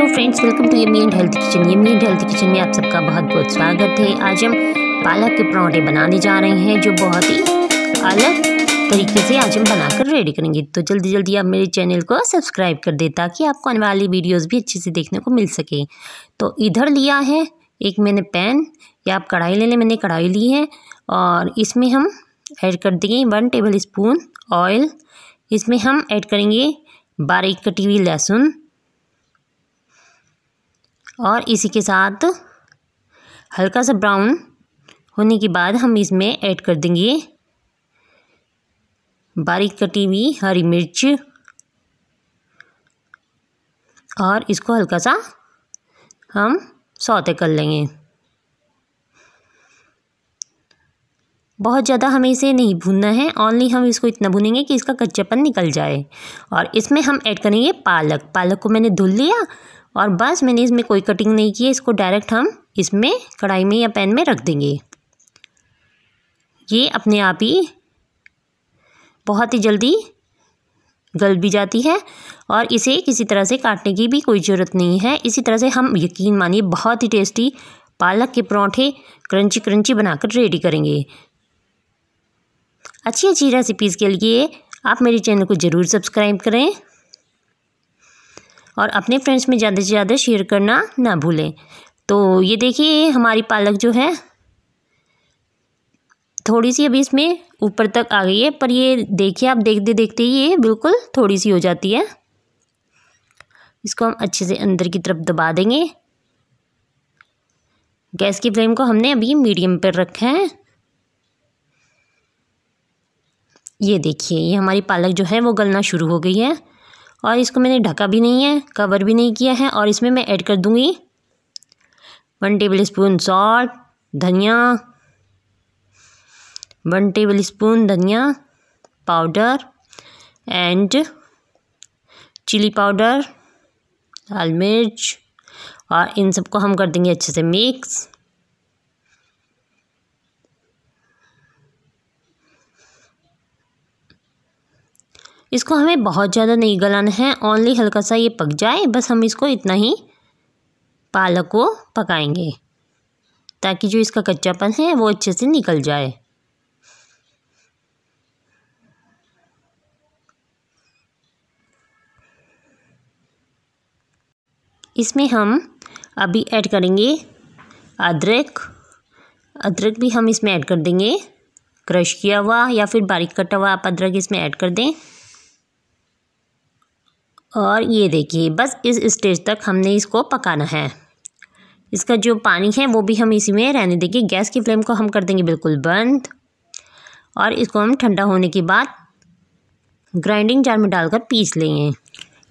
hello friends welcome to yummy and health kitchen yummy and health kitchen में आप सबका बहुत बहुत स्वागत है आज हम पालक के परौठे बनाने जा रहे हैं जो बहुत ही अलग तरीके से आज हम बनाकर रेडी करेंगे तो जल्दी जल्दी आप मेरे चैनल को सब्सक्राइब कर दें ताकि आपको आने वाली वीडियोज़ भी अच्छे से देखने को मिल सके तो इधर लिया है एक मैंने पैन या आप कढ़ाई ले लें मैंने कढ़ाई ली है और इसमें हम ऐड कर देंगे वन टेबल स्पून ऑयल इसमें हम ऐड करेंगे बारीक कटी हुई लहसुन और इसी के साथ हल्का सा ब्राउन होने के बाद हम इसमें ऐड कर देंगे बारीक कटी हुई हरी मिर्च और इसको हल्का सा हम सौते कर लेंगे बहुत ज़्यादा हमें इसे नहीं भूनना है ओनली हम इसको इतना भूनेंगे कि इसका कच्चापन निकल जाए और इसमें हम ऐड करेंगे पालक पालक को मैंने धुल लिया और बस मैंने इसमें कोई कटिंग नहीं की है इसको डायरेक्ट हम इसमें कढ़ाई में या पैन में रख देंगे ये अपने आप ही बहुत ही जल्दी गल भी जाती है और इसे किसी तरह से काटने की भी कोई ज़रूरत नहीं है इसी तरह से हम यकीन मानिए बहुत ही टेस्टी पालक के परौंठे क्रंची क्रंची बनाकर रेडी करेंगे अच्छी अच्छी रेसिपीज़ के लिए आप मेरे चैनल को ज़रूर सब्सक्राइब करें और अपने फ्रेंड्स में ज़्यादा से ज़्यादा शेयर करना ना भूलें तो ये देखिए हमारी पालक जो है थोड़ी सी अभी इसमें ऊपर तक आ गई है पर ये देखिए आप देखते देखते ये बिल्कुल थोड़ी सी हो जाती है इसको हम अच्छे से अंदर की तरफ दबा देंगे गैस की फ्लेम को हमने अभी मीडियम पर रखा है ये देखिए ये हमारी पालक जो है वो गलना शुरू हो गई है और इसको मैंने ढका भी नहीं है कवर भी नहीं किया है और इसमें मैं ऐड कर दूँगी वन टेबल स्पून सॉल्ट धनिया वन टेबल स्पून धनिया पाउडर एंड चिली पाउडर लाल मिर्च और इन सबको हम कर देंगे अच्छे से मिक्स इसको हमें बहुत ज़्यादा नहीं गलाना है ओनली हल्का सा ये पक जाए बस हम इसको इतना ही पालक को पकाएंगे ताकि जो इसका कच्चापन है वो अच्छे से निकल जाए इसमें हम अभी ऐड करेंगे अदरक अदरक भी हम इसमें ऐड कर देंगे क्रश किया हुआ या फिर बारीक कटा हुआ आप अदरक इसमें ऐड कर दें और ये देखिए बस इस स्टेज तक हमने इसको पकाना है इसका जो पानी है वो भी हम इसी में रहने देंगे गैस की फ्लेम को हम कर देंगे बिल्कुल बंद और इसको हम ठंडा होने के बाद ग्राइंडिंग जार में डालकर पीस लेंगे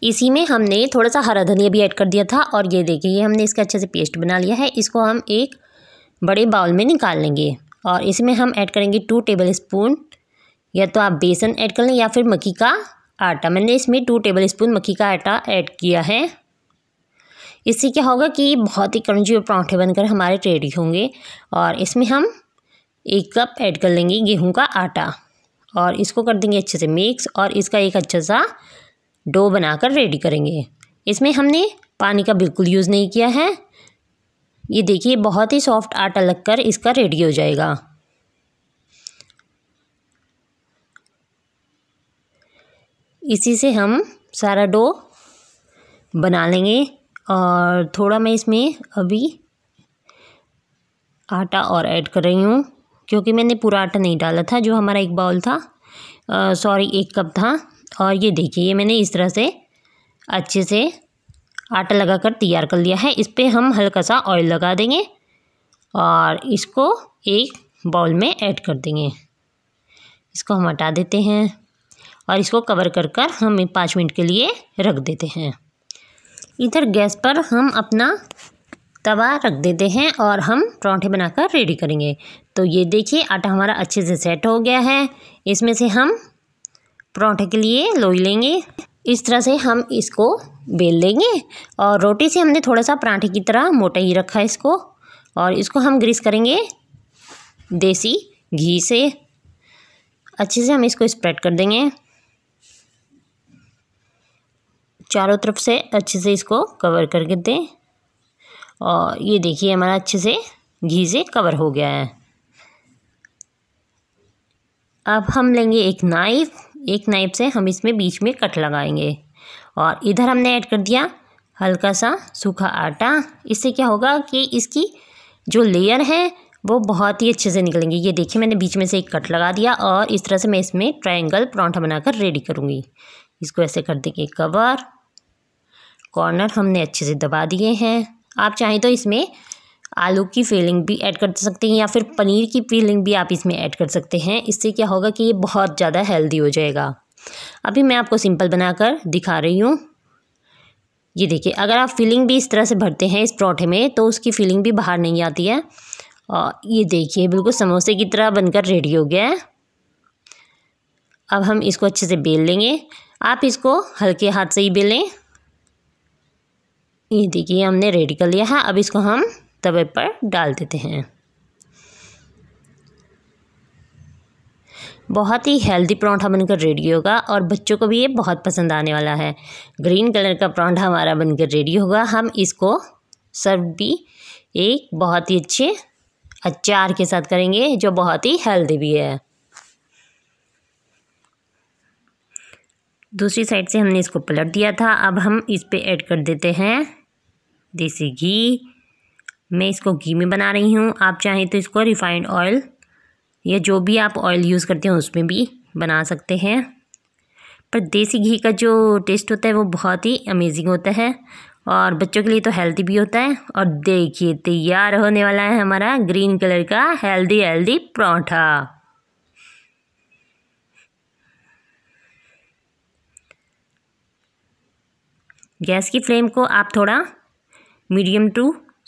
इसी में हमने थोड़ा सा हरा धनिया भी ऐड कर दिया था और ये देखिए ये हमने इसका अच्छे से पेस्ट बना लिया है इसको हम एक बड़े बाउल में निकाल लेंगे और इसमें हम ऐड करेंगे टू टेबल स्पून या तो आप बेसन ऐड कर लें या फिर मक्की का आटा मैंने इसमें टू टेबल स्पून मक्की का आटा ऐड किया है इससे क्या होगा कि बहुत ही करंजी और पराठे बनकर हमारे रेडी होंगे और इसमें हम एक कप ऐड कर लेंगे गेहूं का आटा और इसको कर देंगे अच्छे से मिक्स और इसका एक अच्छा सा डो बनाकर रेडी करेंगे इसमें हमने पानी का बिल्कुल यूज़ नहीं किया है ये देखिए बहुत ही सॉफ्ट आटा लगकर इसका रेडी हो जाएगा इसी से हम सारा डो बना लेंगे और थोड़ा मैं इसमें अभी आटा और ऐड कर रही हूँ क्योंकि मैंने पूरा आटा नहीं डाला था जो हमारा एक बाउल था सॉरी एक कप था और ये देखिए ये मैंने इस तरह से अच्छे से आटा लगाकर तैयार कर लिया है इस पर हम हल्का सा ऑयल लगा देंगे और इसको एक बाउल में ऐड कर देंगे इसको हम हटा देते हैं और इसको कवर कर कर हम पाँच मिनट के लिए रख देते हैं इधर गैस पर हम अपना तवा रख देते हैं और हम परौंठे बनाकर रेडी करेंगे तो ये देखिए आटा हमारा अच्छे से सेट हो गया है इसमें से हम परौंठे के लिए लोई लेंगे इस तरह से हम इसको बेल लेंगे और रोटी से हमने थोड़ा सा परांठे की तरह मोटा ही रखा है इसको और इसको हम ग्रीस करेंगे देसी घी से अच्छे से हम इसको स्प्रेड कर देंगे चारों तरफ से अच्छे से इसको कवर करके दें और ये देखिए हमारा अच्छे से घी से कवर हो गया है अब हम लेंगे एक नाइफ़ एक नाइफ से हम इसमें बीच में कट लगाएंगे और इधर हमने ऐड कर दिया हल्का सा सूखा आटा इससे क्या होगा कि इसकी जो लेयर है वो बहुत ही अच्छे से निकलेंगे ये देखिए मैंने बीच में से एक कट लगा दिया और इस तरह से मैं इसमें ट्रायंगल परांठा बनाकर रेडी करूँगी इसको ऐसे कर देंगे कवर कॉर्नर हमने अच्छे से दबा दिए हैं आप चाहें तो इसमें आलू की फीलिंग भी ऐड कर सकते हैं या फिर पनीर की फीलिंग भी आप इसमें ऐड कर सकते हैं इससे क्या होगा कि ये बहुत ज़्यादा हेल्दी हो जाएगा अभी मैं आपको सिंपल बनाकर दिखा रही हूँ ये देखिए अगर आप फीलिंग भी इस तरह से भरते हैं इस परौठे में तो उसकी फीलिंग भी बाहर नहीं आती है और ये देखिए बिल्कुल समोसे की तरह बनकर रेडी हो गया है अब हम इसको अच्छे से बेल लेंगे आप इसको हल्के हाथ से ही बेलें ये देखिए हमने रेडी कर लिया है अब इसको हम तवे पर डाल देते हैं बहुत ही हेल्दी परौंठा बनकर रेडी होगा और बच्चों को भी ये बहुत पसंद आने वाला है ग्रीन कलर का परौंठा हमारा बनकर रेडी होगा हम इसको सर्व भी एक बहुत ही अच्छे अचार के साथ करेंगे जो बहुत ही हेल्दी भी है दूसरी साइड से हमने इसको पलट दिया था अब हम इस पर ऐड कर देते हैं देसी घी मैं इसको घी में बना रही हूँ आप चाहें तो इसको रिफाइंड ऑयल या जो भी आप ऑयल यूज़ करते हैं उसमें भी बना सकते हैं पर देसी घी का जो टेस्ट होता है वो बहुत ही अमेजिंग होता है और बच्चों के लिए तो हेल्दी भी होता है और देखिए तैयार होने वाला है हमारा ग्रीन कलर का हेल्दी हेल्दी पराठा गैस की फ्लेम को आप थोड़ा मीडियम टू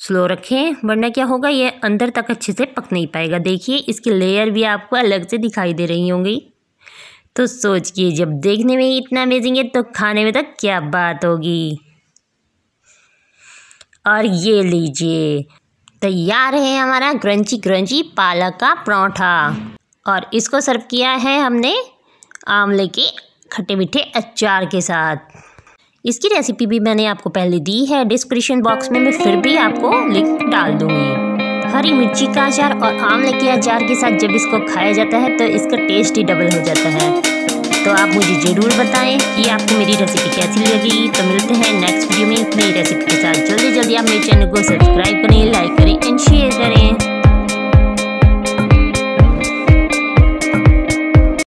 स्लो रखें वरना क्या होगा ये अंदर तक अच्छे से पक नहीं पाएगा देखिए इसकी लेयर भी आपको अलग से दिखाई दे रही होंगी तो सोचिए जब देखने में ही इतना अमेजिंग है तो खाने में तक क्या बात होगी और ये लीजिए तैयार है हमारा क्रंची क्रंची पालक का परौंठा और इसको सर्व किया है हमने आमले के खट्टे मीठे अचार के साथ इसकी रेसिपी भी मैंने आपको पहले दी है डिस्क्रिप्शन बॉक्स में मैं फिर भी आपको लिंक डाल दूंगी हरी मिर्ची का अचार और आंवले के अचार के साथ जब इसको खाया जाता है तो इसका टेस्ट ही डबल हो जाता है तो आप मुझे ज़रूर बताएं कि आपको मेरी रेसिपी कैसी लगी तो मिलते हैं नेक्स्ट वीडियो में नई रेसिपी के साथ जल्दी जल्दी आप मेरे चैनल को सब्सक्राइब करें लाइक करें एंड शेयर करें